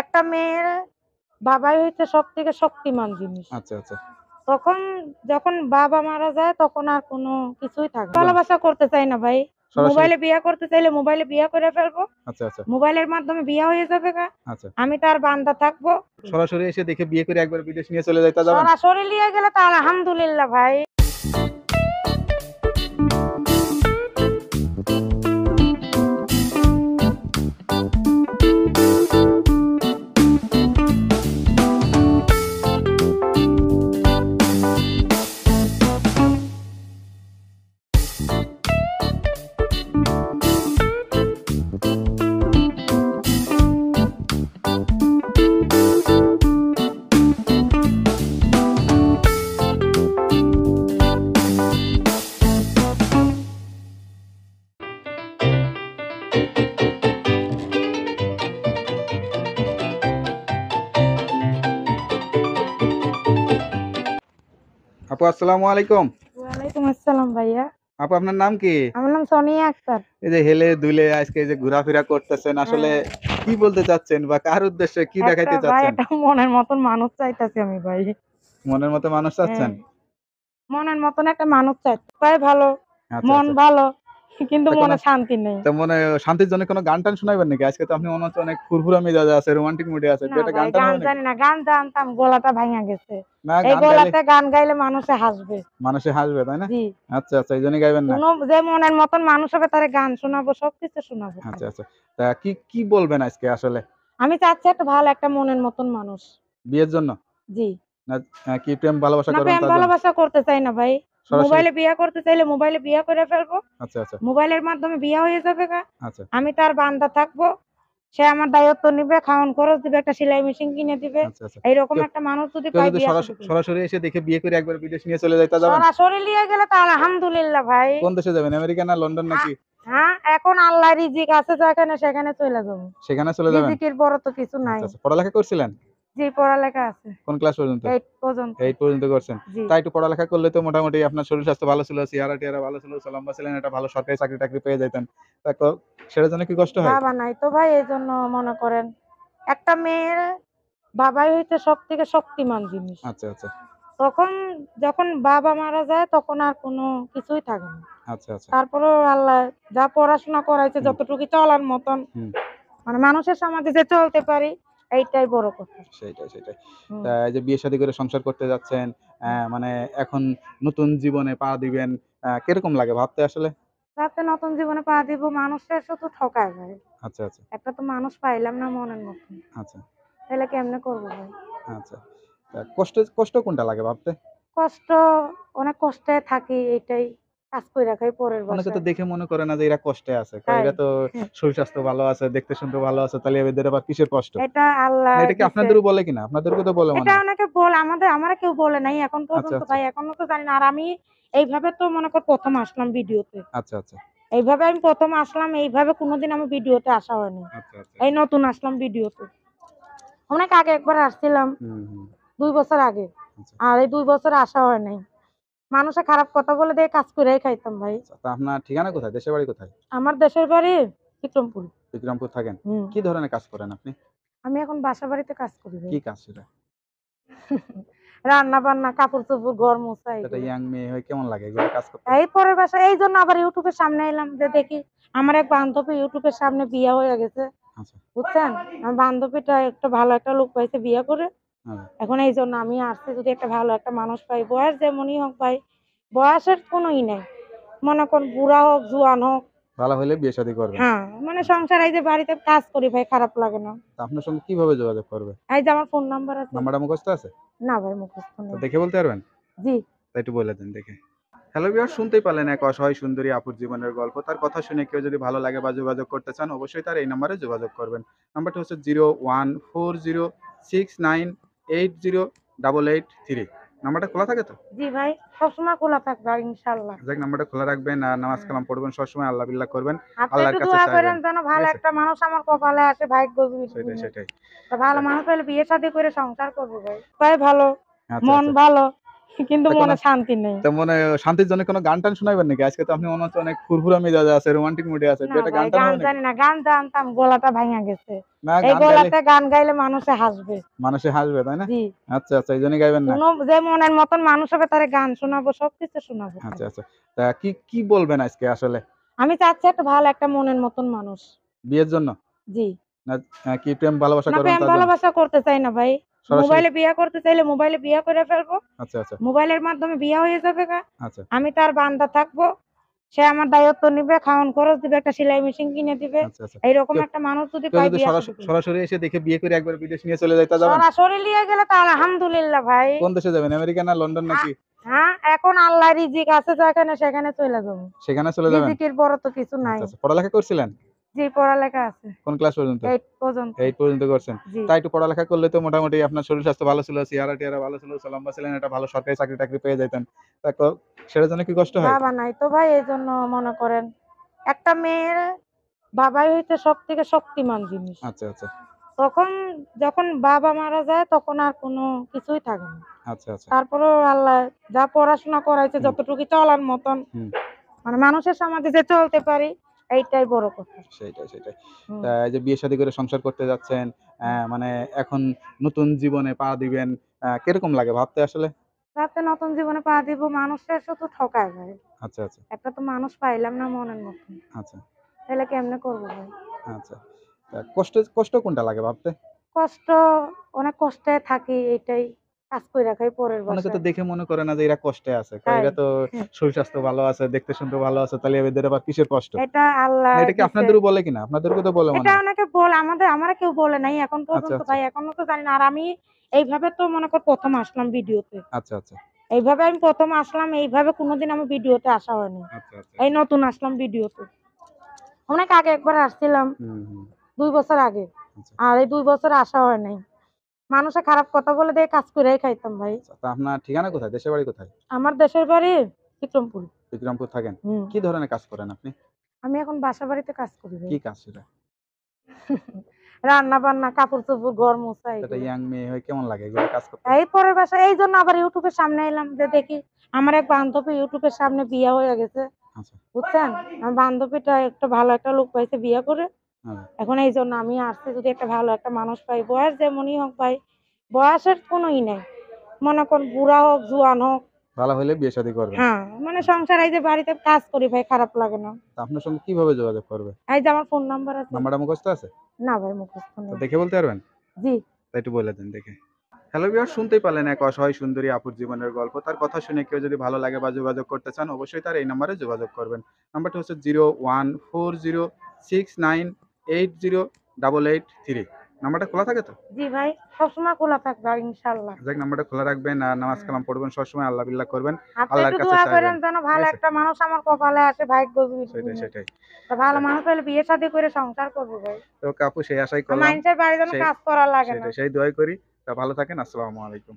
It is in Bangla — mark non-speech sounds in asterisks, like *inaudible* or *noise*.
একটা মেয়ের বাবাই হচ্ছে সব থেকে শক্তিমান জিনিস আচ্ছা আচ্ছা তখন যখন বাবা মারা যায় তখন আর কোনো কিছুই থাকে ভালোবাসা করতে চাই না ভাই মোবাইলে বিয়ে করতে চাইলে মোবাইলে বিয়ে করে ফেলবো আচ্ছা, আচ্ছা। মোবাইলের মাধ্যমে বিয়ে হয়ে যাবে আচ্ছা। আমি তার বান্দা থাকবো সরাসরি এসে দেখে বিয়ে করে একবার বিদেশ নিয়ে চলে যাই সরাসরি নিয়ে গেলে তা আলহামদুলিল্লাহ ভাই আপু আসসালামু আলাইকুম ওয়ালাইকুম আসসালাম ভাইয়া আপু আপনার নাম কি আমার নাম সোনিয়া আক্তার এই যে হেলে দুলে আজকে এই যে ঘোরাফেরা করতেছেন আসলে হ্যাঁ। কি বলতে চাচ্ছেন বা কার উদ্দেশ্যে কি দেখাইতে চাচ্ছেন একটা মনের মতন মানুষ চাইতাছি আমি ভাই মনের মতো মানুষ চাচ্ছেন হ্যাঁ। মনের মতন একটা মানুষ চাই তাই ভালো আচ্ছা, মন আচ্ছা। ভালো কিন্তু মনে শান্তি নেই তো মনে শান্তির জন্য কোনো গান টান শোনাবেন নাকি আজকে তো আপনি মনে হচ্ছে অনেক ফুরফুরা মেজাজে আছে রোমান্টিক মুডে আছে এটা গান টান জানি না গান জানতাম গলাটা ভাঙা গেছে এই গলাতে গান গাইলে মানুষে হাসবে মানুষে হাসবে তাই না আচ্ছা আচ্ছা এইজন্য গাইবেন না কোনো যে মনের মতন মানুষ হবে তারে গান শোনাবো সবকিছু শোনাবো আচ্ছা আচ্ছা তা কি কি বলবেন আজকে আসলে আমি চাচ্ছি একটা ভালো একটা মনের মতন মানুষ বিয়ের জন্য জি না হ্যাঁ, কি প্রেম ভালোবাসা করতে চাই না ভাই মোবাইলে বিয়া করতে চাইলে মোবাইলে বিয়া করে ফেলবো আচ্ছা, আচ্ছা। মোবাইলের মাধ্যমে বিয়া হয়ে যাবে আচ্ছা। আমি তার বান্দা থাকবো সে আমার দায়িত্ব নিবে খাওয়ান খরচ দিবে একটা সেলাই মেশিন কিনে দিবে এইরকম একটা মানুষ যদি সরাসরি এসে দেখে বিয়ে করে একবার বিদেশ নিয়ে চলে যায় সরাসরি নিয়ে গেলে তা আলহামদুলিল্লাহ ভাই কোন দেশে যাবেন আমেরিকা না লন্ডন নাকি হ্যাঁ এখন আল্লাহ রিজিক আছে যেখানে সেখানে চলে যাবো সেখানে চলে যাবো রিজিকের বড় তো কিছু নাই পড়ালেখা করছিলেন যে পড়ালেখা আছে কোন ক্লাস পর্যন্ত 8 পর্যন্ত 8 পর্যন্ত করছেন তাই একটু পড়ালেখা করলে তো মোটামুটি আপনার শরীর স্বাস্থ্য ভালো ছিল সিয়ারা টিয়ারা ভালো ছিল লম্বা ছিলেন একটা ভালো সরকারি চাকরি টাকরি পেয়ে যেতেন তা সেটার জন্য কি কষ্ট হয় বাবা নাই তো ভাই এই জন্য মনে করেন একটা মেয়ের বাবাই হইতে সব থেকে শক্তিমান জিনিস আচ্ছা আচ্ছা তখন যখন বাবা মারা যায় তখন আর কোনো কিছুই থাকে না আচ্ছা আচ্ছা তারপরে আল্লাহ যা পড়াশোনা করাইছে যতটুকু চলার মতন মানে মানুষের সমাজে যে চলতে পারি এইটাই বড় কথা সেটাই সেটাই এই যে বিয়ে সাদি করে সংসার করতে যাচ্ছেন মানে এখন নতুন জীবনে পা দিবেন কিরকম লাগে ভাবতে আসলে ভাবতে নতুন জীবনে পা দিব মানুষটা শুধু ঠকায় ভাই আচ্ছা আচ্ছা একটা তো মানুষ পাইলাম না মনের মতো আচ্ছা তাহলে কেমনে করবো ভাই আচ্ছা কষ্ট কষ্ট কোনটা লাগে ভাবতে কষ্ট অনেক কষ্টে থাকি এটাই আমরা কেউ বলে নাই এখন আচ্ছা, আচ্ছা। তো জানি না আর আমি এইভাবে তো মনে কর প্রথম আসলাম ভিডিওতে আচ্ছা আচ্ছা এইভাবে আমি প্রথম আসলাম এইভাবে কোনোদিন আমার ভিডিওতে আসা হয়নি আচ্ছা, এই নতুন আসলাম ভিডিওতে অনেক আগে একবার আসছিলাম দুই বছর আগে আর এই দুই বছর আসা হয় নাই মানুষে খারাপ কথা বলে দিয়ে কাজ করে খাইতাম ভাই আচ্ছা, আপনার ঠিকানা কোথায় দেশের বাড়ি কোথায় আমার দেশের বাড়ি বিক্রমপুর বিক্রমপুর থাকেন কি ধরনের কাজ করেন আপনি আমি এখন বাসা বাড়িতে কাজ করি কি কাজ সেটা *laughs* রান্না বান্না কাপড় চোপড় গরম ইয়াং মেয়ে কেমন লাগে কাজ এই পরের বাসা এই জন্য আবার ইউটিউবের সামনে এলাম যে দেখি আমার এক বান্ধবী ইউটিউবের সামনে বিয়ে হয়ে গেছে আচ্ছা। বুঝছেন আমার বান্ধবীটা একটা ভালো একটা লোক পাইছে বিয়ে করে হ্যাঁ। এখন এই জন্য আমি আসতে যদি একটা ভালো একটা মানুষ পাই বয়স যেমনই হোক ভাই বয়সের কোনোই নাই মনে কর বুড়া হোক জুয়ান হোক ভালো হলে বিয়ে শাদী করবে হ্যাঁ মানে সংসার এই যে বাড়িতে কাজ করি ভাই খারাপ লাগে না আপনার সঙ্গে কিভাবে যোগাযোগ করবে এই যে আমার ফোন নাম্বার আছে নাম্বারটা মুখস্থ আছে না ভাই মুখস্থ না দেখে বলতে পারবেন জি একটু বলে দেন দেখে হ্যালো ভিউয়ার শুনতেই পারলেন এক অসহায় সুন্দরী আপুর জীবনের গল্প তার কথা শুনে কেউ যদি ভালো লাগে বা যোগাযোগ করতে চান অবশ্যই তার এই নম্বরে যোগাযোগ করবেন নাম্বারটা হচ্ছে zero one four zero six nine eight zero double eight three জি ভাই সবসময় খোলা থাকবে খোলা রাখবেন আর নামাজ কালাম পড়বেন সবসময় আল্লাহ করবেন যেন ভালো একটা মানুষ আমার কপালে আসে ভাই সেটাই ভালো মানুষ হলে বিয়ে শাদী করে সংসার ভাই তাই ভালো আচ্ছা, মন আচ্ছা। ভালো কিন্তু মনে শান্তি নেই তো মনে শান্তির জন্য কোনো গান টান শোনাবেন নাকি আজকে তো আপনি মনে হচ্ছে অনেক ফুরফুরা মেজাজ আছে রোমান্টিক মুডে আছে এটা গান টান জানি না গান জানতাম গলাটা ভাঙা গেছে এই গলাতে গান গাইলে মানুষে হাসবে মানুষে হাসবে তাই না আচ্ছা আচ্ছা এইজন্য গাইবেন না যে মনের মতন মানুষ হবে তারে গান শোনাবো সবকিছু শোনাবো আচ্ছা আচ্ছা তা কি কি বলবেন আজকে আসলে আমি চাচ্ছি একটা ভালো একটা মনের মতন মানুষ বিয়ের জন্য জি না হ্যাঁ, কি প্রেম ভালোবাসা করতে প্রেম ভালোবাসা করতে চাই না ভাই মোবাইলে বিয়া করতে চাইলে মোবাইলে বিয়া করে ফেলবো আচ্ছা, আচ্ছা। মোবাইলের মাধ্যমে বিয়া হয়ে যাবে আচ্ছা। আমি তার বান্দা থাকবো সে আমার দায়িত্ব নিবে খাওয়ান খরচ দিবে একটা সেলাই মেশিন কিনে দিবে এইরকম একটা মানুষ যদি সরাসরি এসে দেখে বিয়ে করে একবার বিদেশ নিয়ে চলে যায় তা যাবে সরাসরি নিয়ে গেলে তা আলহামদুলিল্লাহ ভাই কোন দেশে যাবেন আমেরিকা না লন্ডন নাকি হ্যাঁ এখন আল্লাহ রিজিক আছে যেখানে সেখানে চলে যাবো সেখানে চলে যাবেন রিজিকের বড় তো কিছু নাই পড়ালেখা করছিলেন জি পড়ালেখা আছে কোন ক্লাস পর্যন্ত 8 পর্যন্ত 8 পর্যন্ত করছেন তাই একটু পড়ালেখা করলে তো মোটামুটি আপনার শরীর স্বাস্থ্য ভালো ছিল সিয়ারা টিয়ারা ভালো ছিল লম্বা ছিলেন এটা ভালো সরকারি চাকরি টাকরি পেয়ে যাইতেন তা সেটা জন্য কি কষ্ট হয় বাবা নাই তো ভাই এই জন্য মনে করেন একটা মেয়ের বাবাই হইতে সব থেকে শক্তিমান জিনিস আচ্ছা আচ্ছা তখন যখন বাবা মারা যায় তখন আর কোনো কিছুই থাকে না আচ্ছা আচ্ছা তারপরে আল্লাহ যা পড়াশোনা করাইছে যতটুকু চলার মতন মানে মানুষের সমাজে যে চলতে পারি এইটাই বড় কথা সেটাই সেটাই যে বিয়ে শাদী করে সংসার করতে যাচ্ছেন মানে এখন নতুন জীবনে পা দিবেন কিরকম লাগে ভাবতে আসলে ভাবতে নতুন জীবনে পা দিব মানুষের শুধু ঠকায় ভাই আচ্ছা আচ্ছা একটা তো মানুষ পাইলাম না মনের মতো আচ্ছা তাহলে কেমনে করবো ভাই আচ্ছা কষ্ট কষ্ট কোনটা লাগে ভাবতে কষ্ট অনেক কষ্টে থাকি এটাই অনেকে তো দেখে মনে করে না যে এরা কষ্টে আছে এরা তো হ্যাঁ। শরীর স্বাস্থ্য ভালো আছে দেখতে শুনতে ভালো আছে তাহলে এদের আবার কিসের কষ্ট এটা আল্লাহ মানে এটা কি আপনাদেরও বলে কিনা তো বলে মনে এটা অনেকে আমাদের কেউ বলে নাই এখন আচ্ছা, পর্যন্ত আচ্ছা। ভাই তো জানি না আর আমি এইভাবে তো মনে কর প্রথম আসলাম ভিডিওতে আচ্ছা আচ্ছা এইভাবে আমি প্রথম আসলাম এইভাবে কোনোদিন আমার ভিডিওতে আসা হয়নি আচ্ছা, এই নতুন আসলাম ভিডিওতে অনেক আগে একবার আসছিলাম দুই বছর আগে আর এই দুই বছর আসা হয় নাই মানুষে খারাপ কথা বলে দিয়ে কাজ করে খাইতাম ভাই আচ্ছা, আপনার ঠিকানা কোথায় দেশের বাড়ি কোথায় আমার দেশের বাড়ি বিক্রমপুর বিক্রমপুর থাকেন কি ধরনের কাজ করেন আপনি আমি এখন বাসা বাড়িতে কাজ করি কি কাজ সেটা *laughs* রান্না বান্না কাপড় চোপড় মেয়ে কেমন লাগে এই পরের বাসা এই জন্য আবার ইউটিউবের সামনে এলাম যে দেখি আমার এক বান্ধবী ইউটিউবের সামনে বিয়ে হয়ে গেছে আচ্ছা। বুঝছেন আমার বান্ধবীটা একটা ভালো একটা লোক পাইছে বিয়ে করে হ্যাঁ। এখন এই জন্য আমি আসতে যদি একটা ভালো একটা মানুষ পাই বয়স যেমনই হোক ভাই বয়সের কোনোই নাই মনে কর বুড়া হোক জুয়ান হোক ভালো হলে বিয়ে শাদী করবে হ্যাঁ মানে সংসার এই যে বাড়িতে কাজ করি ভাই খারাপ লাগে না আপনার সঙ্গে কিভাবে যোগাযোগ করবে এই যে আমার ফোন নাম্বার আছে নাম্বারটা মুখস্থ আছে না ভাই মুখস্থ নেই দেখে বলতে পারবেন জি একটু বলে দেন দেখে হ্যালো ভিউয়ার শুনতেই পারলেন এক অসহায় সুন্দরী আপুর জীবনের গল্প তার কথা শুনে কেউ যদি ভালো লাগে বা যোগাযোগ করতে চান অবশ্যই তার এই নম্বরে যোগাযোগ করবেন নাম্বারটা হচ্ছে zero one four zero six nine eight zero double eight three খোলা থাকবে নামাজ হ্যাঁ। কালাম সবসময় করবেন যেন ভালো হ্যাঁ, একটা মানুষ আমার আসে সেটাই ভালো মানুষ বিয়ে শাদী করে সংসার তো সেই আশাই কাজ করা সেই করি তা ভালো থাকেন আসসালামু আলাইকুম